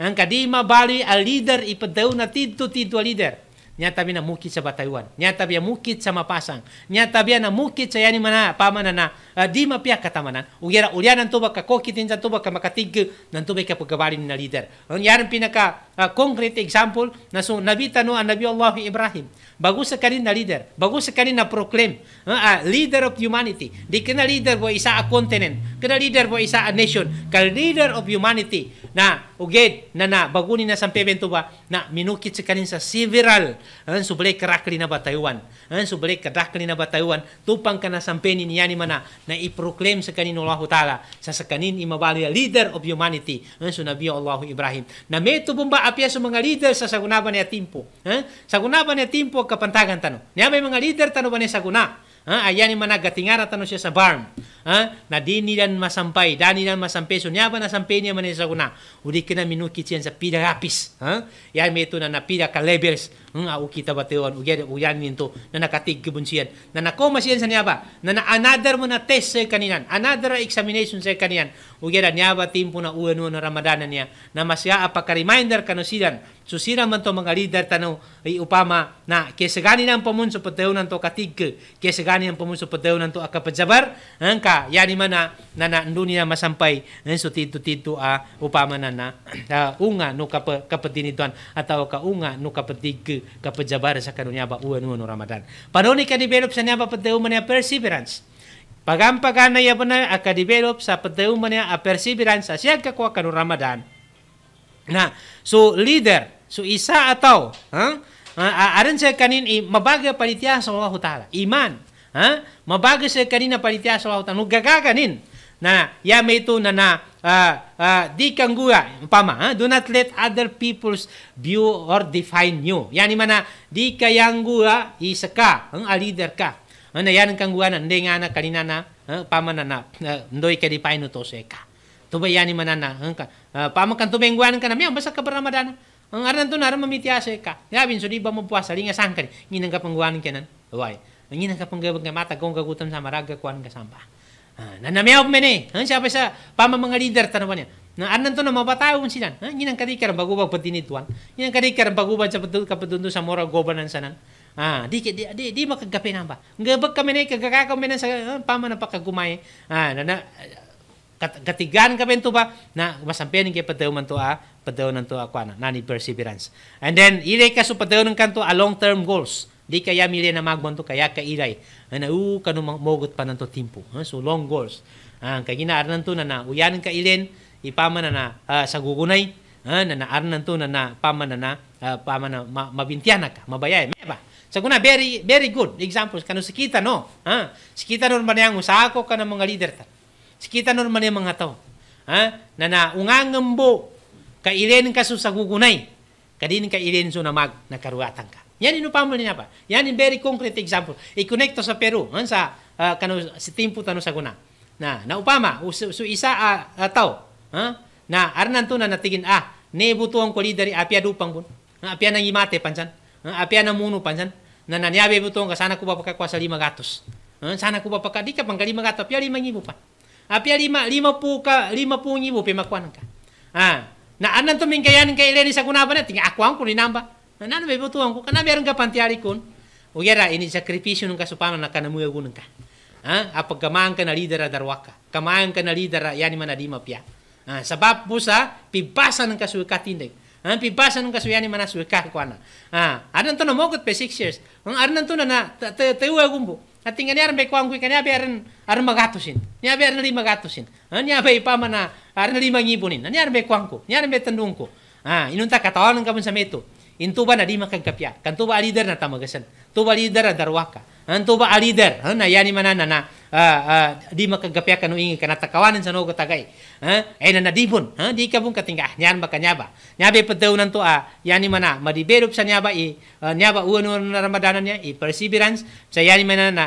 ang kadima bali a leader ipadaw na tidto tidto a leader. Nya tabi na mukit sa batayuan. Nya tabi na mukit sa mapasang. Nya tabi na mukit sa yani mana pamana na uh, di mapia katamanan. Ugyara ulyanan tuba ka kokitin sa tuba ka makatig nan tuba ka pagkabalin na leader. Ang yaran pinaka uh, concrete example na so nabita no ang Nabi Allah Ibrahim bagusa ka rin na leader, bagusa ka rin na proclaim, uh, uh, leader of humanity. Di ka na leader po isa a continent, ka na leader po isa a nation, ka leader of humanity na ugid na na baguni na sa pebento ba na minukit sa kanin sa several ang ah, sublay karakli na ba Taiwan ang sublay karakli na ba Taiwan tupang ka na sampenin niya ni mana na i-proclaim sa kanin Allah Ta'ala sa sa kanin imabali leader of humanity ang sunabi Allah Ibrahim na meto bumba apya sa mga leader sa sagunaban niya timpo eh? sagunaban niya timpo kapantagan tano. Niya may mga leader tano ba guna? Ha? Ayan yung managatingara tano siya sa barn. Ha? Na di nilan masampay, da nilan masampay. So niya ba nasampay niya man sa guna? Uli ka na minukit siya sa pidagapis. Ha? Yan may ito na napida ka levels nga ukita ba tiyon ugyan ugyan ninto na nakatig gibon siyan na nakoma siyan sa niyaba na na another mo na test sa kaninan another examination sa kaninan ugyan ba timpo na uwan na ramadanan niya na masya apaka reminder kano siyan so sira man to mga leader tano ay upama na kesagani ng pamunso patayon nanto katig kesagani ng pamunso patayon nanto akapadjabar ang ka yani man na na, na niya masampay so tito tito a ah, upama na na uh, unga no kap kapatiniduan atau kaunga no kapatig ui ka pejabar sa kanunya ba Ramadan. ni ka develop sa niya ba pateuman niya perseverance. Pagampagana ya yabana akan develop sa pateuman niya a perseverance sa siya ka kanu Ramadan. Na, so leader, so isa atau, ha? Uh, aran sa kanin i mabaga panitia sa Allah Taala. Iman, ha? Mabaga sa kanina panitia sa Allah Taala. gagaganin, na yametu na na uh, uh, di kangua, umpama eh, do not let other people's view or define you yani mana di kayangura isa ka ang huh? Eh, a leader ka eh, na yan kangura na hindi nga na kanina na huh? pama na na ndoy ka define ka tuba yani mana na ang ka uh, pama kan tubenguan ka na mi basta ka baramadana ang aran to na mamitya se ka yabin so di ba mo puasa ringa sangkar nginang ka pangguan kenan why nginang ka panggabag mata gong kagutam sama raga kuan ka sampah ನಮ್ಯಾವ ಮೇನೆ ಹಾಂ ಶಾಪೇಶ ಪಾಮ ಮಂಗ leader na ಅಣ್ಣಂತೂ ನಮ್ಮ ಬತಾವ ಉಂಸಿನನ್ ಹಾಂ ಇನ್ನಂ ಕದಿ ಕೆರ ಬಗುಬ ಪತ್ತಿನಿ ತುವನ್ ಇನ್ನಂ ಕದಿ ಕೆರ ಬಗುಬ ಚಪದ್ದು ಕಪದ್ದು ಸಮೋರ ಗೋಬನನ್ ಸನನ್ Ah, ah di di di di makagape na ba? Gabag kami ah, na ikagaka kami sa uh, pamana pa kagumay. Ah, na, na kat, katigan kami to ba na masampian kay padaw man to a ah, padaw nan to a kwana nani perseverance. And then ire ka so padaw kanto a long term goals. Di kaya mili na magbanto kaya ka kailay. Ana u kanu mogot pa nanto timpo. Ha? So long goals. Ang kay ginaaran to na na uyan ka ilen ipaman na uh, sa gugunay ha? na naaran to na na paman na uh, paman na mabintiana ka mabayay. Meba. So kuna very very good examples kanu sikita no. Ha? Sikita no man yang usako ka ng mga leader ta. Sikita no man yang mga tao. Ha? Na na ungangembo ilen ka sa gugunay. Kadin ka ilen so na mag nakaruatan ka. Yani no pamul ni apa? Yani very concrete example. I connecto sa Peru, hansa uh, eh, kanu si timpu tanu sa guna. Na na upama su, su isa uh, tau, tao. Huh? Eh? Na arnan tu na natigin ah ne butuang ko dari apia dupang pun. Na eh, apia nang imate pansan. Na apia na munu pansan. Na nanyabe butuang ka sana ko ba pakakuasa lima gatos. Sana ko ba di ka pangka 500 apia 5000 pa. Apia 5 50 ka 50,000 pe makuan ka. Ah, na anan to min kayanin kay Eleni sa kunaba na ako ang kuninamba. Nanana may butuan ko kana meron ka pantiari kun. O yara ini sakripisyo ng kasupama na kanamuya gunung ka. Ha? Apag kamaan kana lidera darwaka. Kamaan kana lidera yani manadima pia. Ha? Sebab po sa pibasa ng kasukatindig. Ha? Pibasa ng kasuyani manasuka ko ana. Ha? Adan to na mogot pe 6 years. Ang hmm? adan to na na tayo gumbo. At tingnan niya may kuang kuya niya biaran aran magatosin. Ni biaran lima gatosin. Ha? Niya ba ipamana aran lima ngibunin. Niya may kuang ko. Niya may tandung ko. Ah, inunta katawan ng kabun sa meto. ಇಂತೂಬ ನಡಿಮ ಕಂಕಪ್ಯ ಕಂತೂಬ ಅಲಿದರ್ ನತ ಮಗಸನ್ ತೂಬ ಅಲಿದರ್ ದರ್ವಾಕ ಅಂತೂಬ ಅಲಿದರ್ ನ ಯಾನಿ ಮನ ನನ್ನ di makagkapya kanu ingi kana takawanin sa nogo tagay ay na nadibon di ka bung katinga ah, nyan baka nyaba nyabe padaw nan to a ah, yani mana madiberup sa nyaba i nyaba uwan uwan na ramadanan niya i perseverance sa yani mana na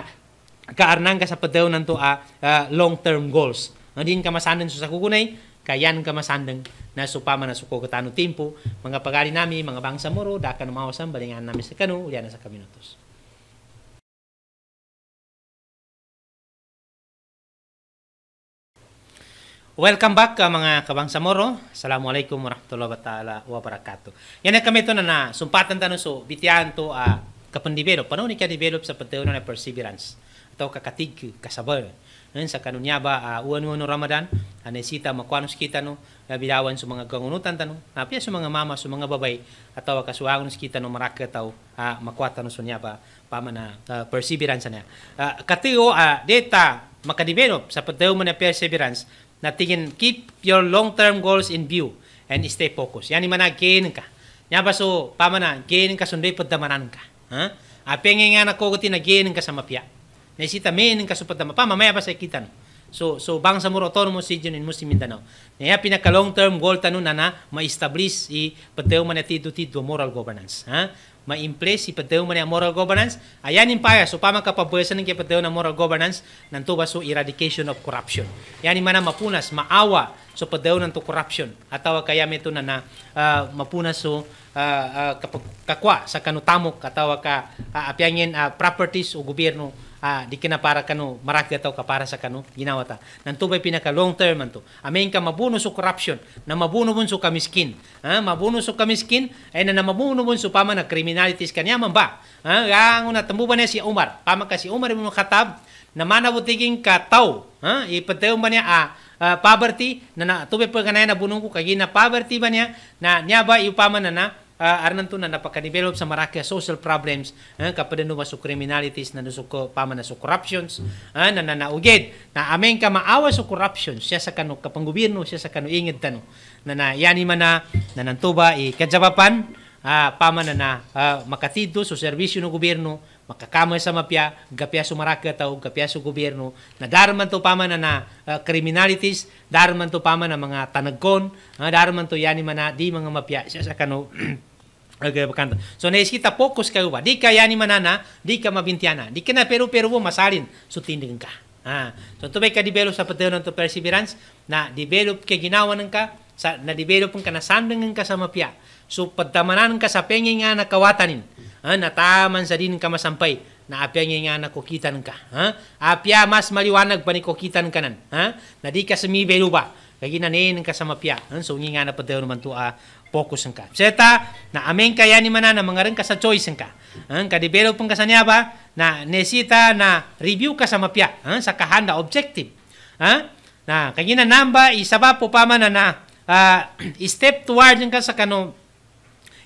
kaarnang ka sa padaw nan to a ah, long term goals nadin ka masandan sa kukunay kayan ka masandan naso pama na suko katano timpo mga pagari nami mga bangsa moro dakan mawasan balingan nami sa kanu ulian sa kaminotos Welcome back uh, mga kabangsa moro. Assalamualaikum warahmatullahi taala wabarakatuh. Yan kami ito na na sumpatan tanong so bitian to uh, ah, kapandibero. Paano ni ka develop sa pantayon na perseverance? Atau kakatig kasabar. Ngayon sa kanunyaba, uh, uwan no Ramadan, anesita makwanos kita no, nabidawan sa mga gangunutan tano, napiya sa mga mama, sa mga babay, atawa kasuangon kita no maraka tao, uh, ah, makwata no sunyaba, pamana uh, ah, perseverance na. Uh, katiyo, uh, data, makadevelop sa pagdayo mo na perseverance, na natingin keep your long-term goals in view and stay focused. Yan man gain ka. Nya baso pamana gain ka sundoy pagdamanan ka. Ha? Apengin nga na kogutin na gain ka sa mapya. Naisitamin ng kasupatan pa, mamaya pa sa kita So, so Bang sa Samur Autonomous Region in Muslim Mindanao. Naya pinaka long term goal tanun na na ma-establish i pateo man tito tito moral governance. Ha? Ma-imple i pateo man moral governance. Ayan in paya so pama kapabuyasan ng pateo na moral governance nanto ba so eradication of corruption. Yani man mapunas maawa so pateo nanto corruption atawa kaya meto na na uh, mapunas so uh, uh, kakwa sa kanutamok atawa ka uh, apyangin uh, properties o gobyerno ah, di kina para kanu maraki ataw ka para sa kanu ginawata nanto bay pinaka long term anto amen ka mabuno so corruption na mabuno bun so kamiskin ha ah, mabuno so kamiskin ay na mabuno bun so paman na criminalities kanyaman ba ha ah, ang una tambo ba si Umar paman ka si Umar ibn Khattab na mana manabutiging ka tao ha ipatayon ba niya ah, ah, poverty na, na tubay pa kanay na bunong ko kagina poverty ba niya na niya ba iupaman na na uh, ah, aran na napaka-develop sa marakya social problems uh, ah, kapada no sa criminalities na ko paman na sa corruptions uh, na nanaugid na amen ka maawa sa corruption siya sa kanu kapang gobyerno siya sa kanu inged tano na na yani man na nanantuba i kadyabapan uh, paman na na uh, makatidto sa serbisyo ng gobyerno makakamoy sa mapya, gapya sumaraka tao, gapya sa gobyerno, na daraman to paman na, na uh, criminalities, darman to paman na mga tanagkon, uh, daraman to yani man na di mga mapya siya sa kano agabakanta. (clears throat) So naiskita focus kayo ba? Di ka yani manana, di ka mabintiana, di ka na pero-pero mo masalin, so tindig ka. Ah, so tubay ka develop sa patayon ng perseverance na develop kay ginawa ng ka sa na develop ka na sandang ka sa mapya. So pagdamanan ka sa penging nga nakawatanin ha? nataman sa din ka masampay na apya nga nga nakukitan ka. Ha? Apya mas maliwanag pa ni kukitan ka nan. Ha? Na di ka sumibelo ba? Kaya ginanin ka sa mapya. Ha? So nga na padayo naman to uh, focus ka. Seta, na amen kaya ni mana na mga rin ka sa choice ka. Ha? Kadibelo pang kasanya ba? Na nesita na review ka sa mapya. Ha? Sa kahanda objective. Ha? Na kaya na namba isa ba po pa man na, uh, (clears throat) step towards ka sa kano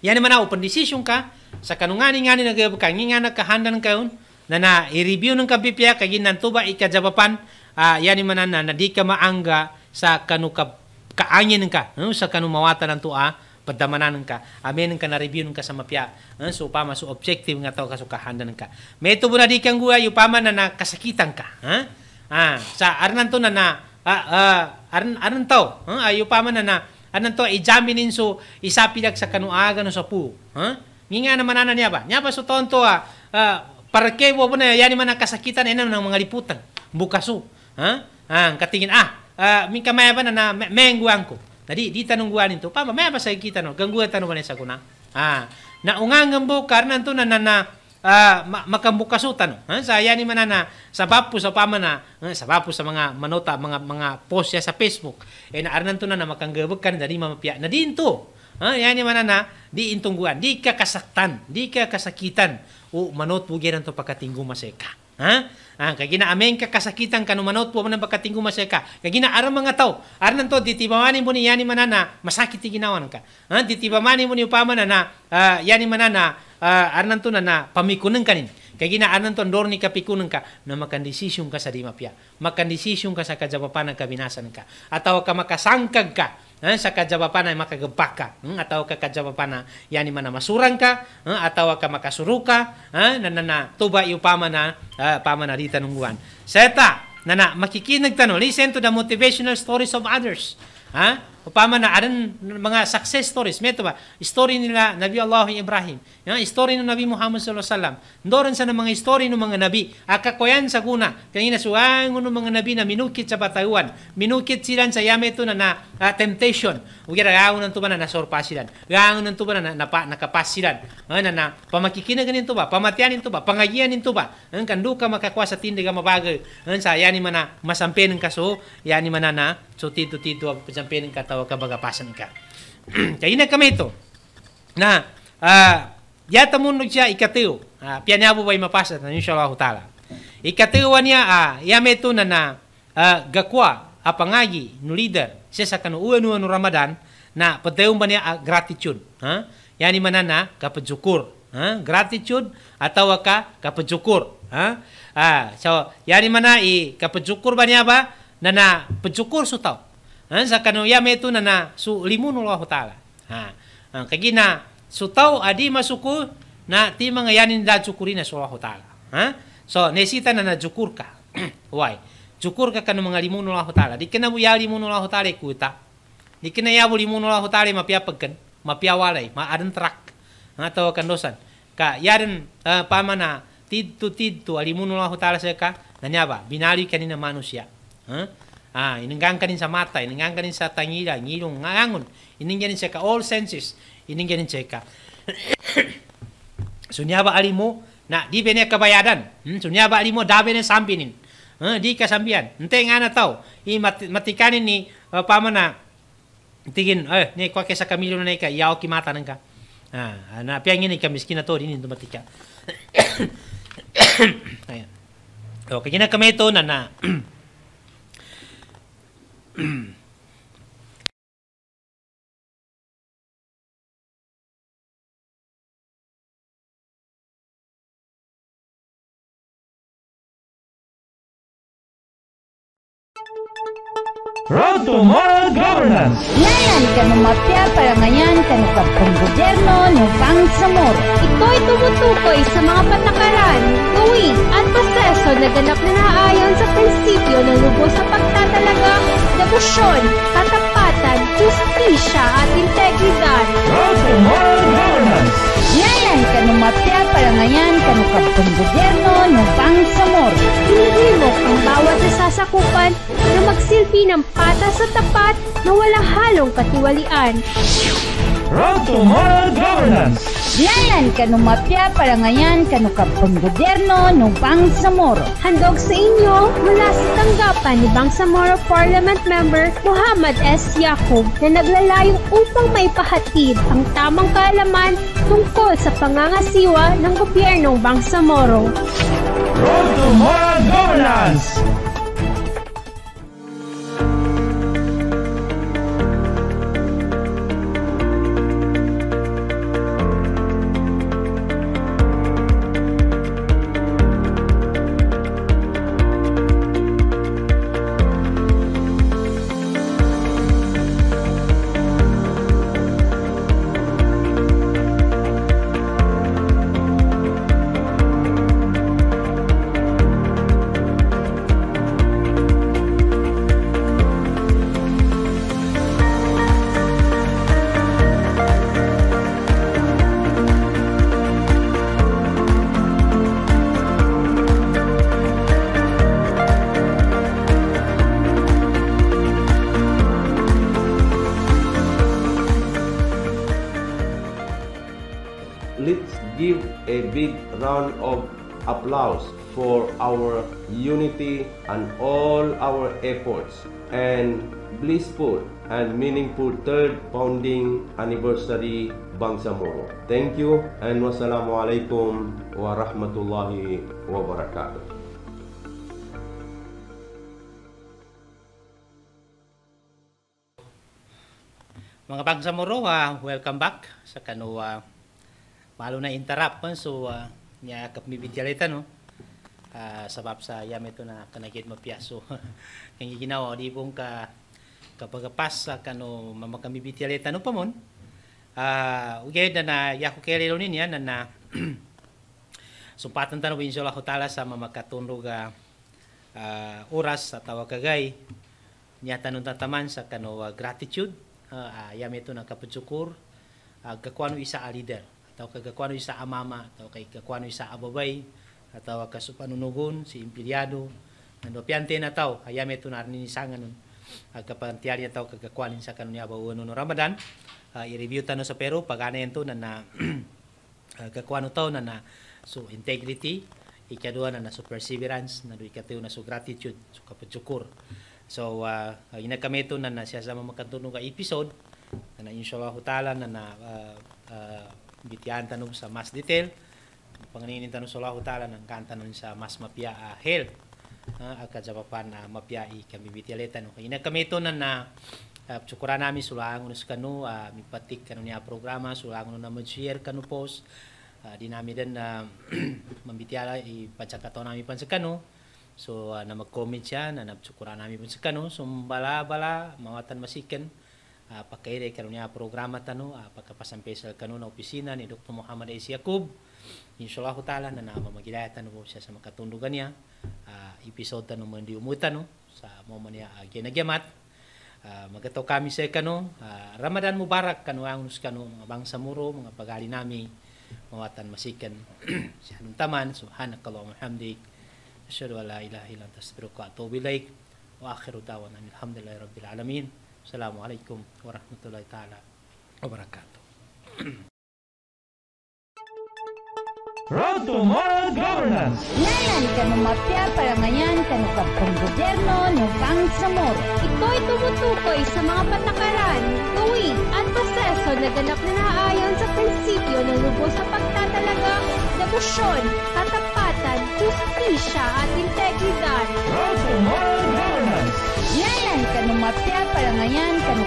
yan naman na open decision ka sa kanungani ngani nagabukangi nga nakahandan kaon na na i-review ng kabipya kay nantuba ikajabapan uh, ah, yani manana na di ka maangga sa kanukab kaangin ka no? Hmm, sa kanumawata ng tua padamanan ka amen ka na review ka sa mapya no? Hmm, so pama so objective nga taw kasukahandan ka may tubo na di kang guya upama na nakasakitan ka ha hmm? ah, sa arnan to na na ah, ah, arn arnan taw ha huh? ayupama na na arnan to examine so isa pilag sa kanuaga no sa po, ha huh? Minga na manana niya ba? Niya ba so tonto ah, uh, ah, para kay bo na yani mana kasakitan ena nang mga liputan. Bukasu. Ha? Ang katingin ah, uh, ah, minka maya ba na, na mengguan ko. Tadi di tanungguan itu. Pama may ba sa kita no? Gangguan tanong ba sa kuna? Ah, na ungangan bo karna to na na, na uh, ah, makambukasutan. Ha? Sa yani man na sabab sa pamana, ha? sa bapu sa mga manota, mga mga post sa Facebook. Eh na arnan to na na makanggebekan dari pia na din to yani manana di intungguan di kakasaktan di kakasakitan o oh, manot po gyan to pakatinggu maseka ha ah, kagina amen kakasakitan kanu manot po man pakatinggu maseka kagina aram mga tao aran to ditibamani mo ni mana na masakit ginawan ka ha ditibamani mo ni upamana na uh, yani mana uh, na na pamikunan kanin kay ginaanan ton dor ni kapikunan ka na kan makan ka sa dimapya makan decision ka sa kajapapana kabinasan ka ataw ka makasangkag ka Eh, sa kajabapana ay eh, makagabaka hmm? ataw ka kajabapana yani man masurang ka hmm? ataw ka makasuru ka hmm? na, na, na tuba iupama na uh, ah, pamanarita ng buwan seta na na makikinig tanong listen to the motivational stories of others ha huh? pamanaaran mga success stories. Meto ba? Story nila Nabi Allah Ibrahim. Yan, story ng Nabi Muhammad sallallahu alaihi wasallam. Doon sa mga story ng mga nabi. Akakoyan sa guna. Kanina suang ng mga nabi na minukit sa batayuan. Minukit sila sa yame na, na uh, temptation. Ugira gaon ng tuba na nasorpa sila. Gaon ng tuba na, na, na nakapas sila. Uh, na, na pamakikinagan nito ba? Pamatian nito ba? Pangagian nito ba? Ang kanduka ka makakuha sa tindi ka mabagay. Ang sa yani man na masampen ng kaso, yani man na na so tito tito ang pasampen ng kataw kabagapasan (clears throat) ka. Kaya ina ito, na uh, ah, yata mundo siya ikatiw. Uh, ah, pianyabo ba imapasat na inshallah ta'ala. Ikatiwa niya ah, uh, ito na na uh, gakwa apangagi no leader siya sa kanuuan no Ramadan na patayong ba niya uh, gratitude. yan Yani manana kapadzukur. Huh? Gratitude atau ka kapadzukur. Huh? Ah, so yani mana i kapadzukur ba niya ba na na sutaw. Eh, ya metu nana su limunullahu taala ha eh, kagina su tau adi masuku na ti mangayanin yanin da cukurina sallallahu taala ha so nesita nana jukurka (clears throat) wai jukurka kanu mga limunullahu taala dikena bu ya limunullahu taala kuita? dikena ya bu limunullahu taala mapia ma pia walai ma aden terak atau kan dosan. ka yaren uh, eh, pamana tidtu tidtu alimunullahu taala seka nanya apa binali kanina manusia ha Ah, ini ngangkanin sa mata, ini ngangkanin sa tangila, ngilong, ngangun, Ini ganin sa all senses. Ini ganin sa ka. Sunya (coughs) ba alimo na di bene kabayadan. Hmm? Sunya ba alimo da bene sampinin. Hmm? Di ka sambian. Ente nga na tau. I mat matikanin ni uh, ah, pamana tingin, eh ni kwa kesa kamilo na ka yao ki mata nang ka. Ah, na piangin ni kamiskina to rin ito matika. (coughs) Ayan. Okay, kami ito na na Road to Moral Governance! Nayan ka mapya para ngayon ka nakapang gobyerno ng Pangsamor. Ito'y tumutukoy sa mga patakaran, tuwing at pas proseso na ganap na naayon sa prinsipyo ng lubos sa pagtatalaga, debosyon, katapatan, justisya at integridad. Nalan kanu matya parangayan kanu kapitong gobyerno ng pangsamor. Hinihimok ang bawat nasasakupan na magsilbi ng patas sa tapat na walang halong katiwalian. Road to Moral Governance! Yayan kanu mapya para ngayon kanu kapang gobyerno ng Bangsamoro. Handog sa inyo mula sa tanggapan ni Bangsamoro Parliament Member Muhammad S. Yacob na naglalayong upang maipahatid ang tamang kaalaman tungkol sa pangangasiwa ng gobyernong Bangsamoro. Road to Moral Governance! founding anniversary Bangsamoro. Thank you and wassalamualaikum warahmatullahi wabarakatuh. Mga Bangsamoro, uh, welcome back sa kanuwa. Uh, malo na interrupt man, so uh, niya kapmibidyalita no. Uh, sabab sa yamito na kanagid mapiaso. (laughs) Kaya ginawa, di pong ka kapag pasa kano mamakamibiti aleta no pamon uh, ah, ugay na na yako kere ron niya ah, na na (clears throat) sumpatan tanawin siya ako tala sa mamakatunrog uh, ah, oras sa tawa kagay niya tanong tataman sa kano uh, gratitude uh, ayam ito ng kapatsukur uh, kakwano isa a leader atau kagakwano isa amama atau kay kakwano isa ababay atau kasupanunugon si impilyado ando piante na tao ayam ito na arninisangan nun agkapantiari atau kagakwalin sa kanunya ba uno Ramadan uh, i-review tano sa pero pagana yan to na na kagkwano (clears throat) tao na na so integrity ikadua na na so perseverance na ikatuyo na so gratitude so kapajukur so uh, ina kami to na na siya sa makatunong ka episode na na inshallah taala na na uh, ah, uh, ah, bitian tanong sa mas detail panganin tanong sa Allah taala ng kanta sa mas mapia uh, health aka jawaban na i kami leta no kaina kami to na na chukura nami sulang unus kanu mi patik kanu niya programa sulang na mag-share kanu pos di dinami din (clears throat) ya, na mambitiala ipachakato nami pansakano so na mag-comment siya na napchukura nami pansakano so mbala bala mawatan masikan pakai re kanu niya programa tanu a pasan pesel kanu na opisina ni Dr. Muhammad e siakub Inshallah taala na nama magidayatan mo siya sa makatundugan niya uh, episode tanong man di umuta no sa mo man niya uh, ginagamat uh, magataw kami sa kano uh, Ramadan Mubarak kano angus kano mga bangsa muro mga pagali nami mawatan masikan (clears throat) sa anong taman subhanakallahumma hamdik asyhadu an la ilaha illa anta astaghfiruka wa atubu wa akhiru da'wana alhamdulillahi rabbil alamin assalamu alaikum warahmatullahi taala wabarakatuh (clears throat) Road to Moral Governance! Nanan ka mapya parangayan ka no kapong gobyerno no kang samor. Ito'y tumutukoy sa mga patakaran, tuwing at proseso na ganap na naayon sa prinsipyo ng lubos sa pagtatalaga, negosyon, katapatan, justisya at integridad. Road to Moral Governance! Nanan ka no kalangayan ng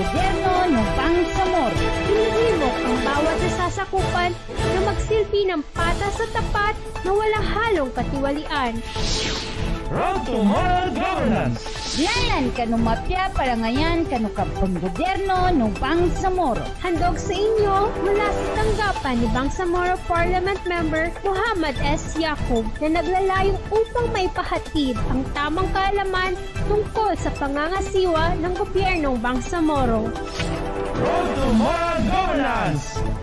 gobyerno ng Pangsamor. Hinihimok ang bawat nasasakupan na magsilbi ng patas sa tapat na walang halong katiwalian. Road to Moral Governance. Yayan kanu mapya para ngayon kanu kapong gobyerno ng Bangsamoro. Handog sa inyo mula sa tanggapan ni Bangsamoro Parliament Member Muhammad S. Yakub na naglalayong upang maipahatid ang tamang kaalaman tungkol sa pangangasiwa ng gobyernong Bang Samoro. Road to Moral Governance.